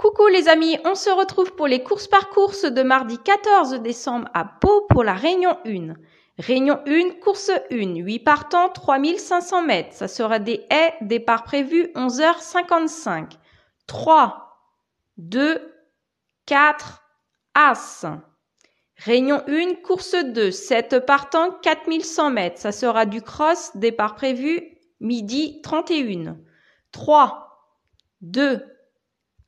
Coucou les amis, on se retrouve pour les courses par course de mardi 14 décembre à Pau pour la Réunion 1. Réunion 1, course 1, 8 partants, 3500 mètres. Ça sera des haies, départ prévu 11h55. 3, 2, 4, As. Réunion 1, course 2, 7 partants, 4100 mètres. Ça sera du cross, départ prévu midi 31. 3, 2,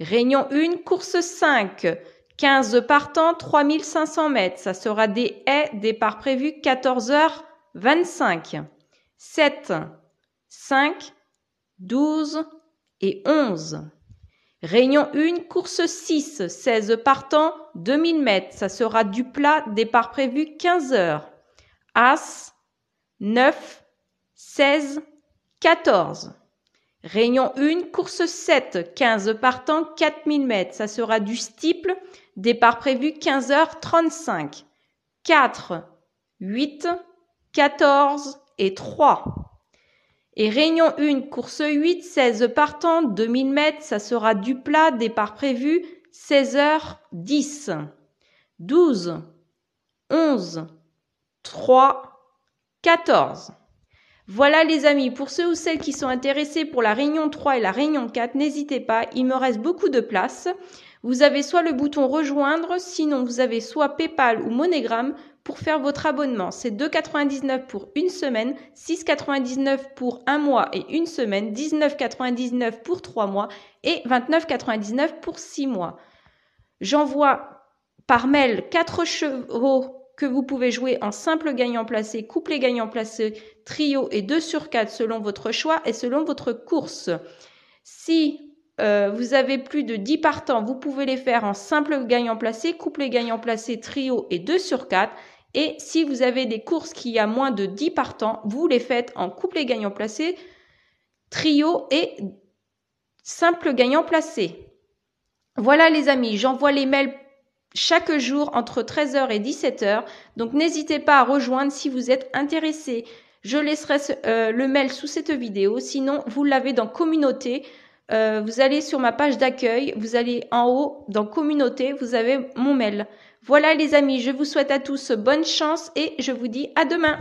Réunion 1, course 5. 15 partants, 3500 mètres. Ça sera des haies, départ prévu 14h25. 7, 5, 12 et 11. Réunion 1, course 6, 16 partants, 2000 mètres. Ça sera du plat, départ prévu 15h. As, 9, 16, 14. Réunion 1, course 7, 15 partants, 4000 mètres. Ça sera du Stiple, Départ prévu 15h35. 4, 8, 14 et 3. Et réunion 1, course 8, 16 partants, 2000 mètres. Ça sera du plat. Départ prévu 16h10. 12, 11, 3, 14. Voilà les amis, pour ceux ou celles qui sont intéressés pour la réunion 3 et la réunion 4, n'hésitez pas, il me reste beaucoup de place. Vous avez soit le bouton rejoindre, sinon vous avez soit PayPal ou Monogramme pour faire votre abonnement. C'est 2,99 pour une semaine, 6,99 pour un mois et une semaine, 19,99 pour trois mois et 29,99 pour six mois. J'envoie par mail 4 chevaux que vous pouvez jouer en simple gagnant placé, couplet gagnant placé, trio et 2 sur 4 selon votre choix et selon votre course. Si euh, vous avez plus de 10 partants, vous pouvez les faire en simple gagnant placé, couplet gagnant placé, trio et 2 sur 4. Et si vous avez des courses qui a moins de 10 partants, vous les faites en couplet gagnant placé, trio et simple gagnant placé. Voilà les amis, j'envoie les mails chaque jour entre 13h et 17h. Donc n'hésitez pas à rejoindre si vous êtes intéressé. Je laisserai euh, le mail sous cette vidéo. Sinon, vous l'avez dans communauté. Euh, vous allez sur ma page d'accueil, vous allez en haut dans communauté, vous avez mon mail. Voilà les amis, je vous souhaite à tous bonne chance et je vous dis à demain.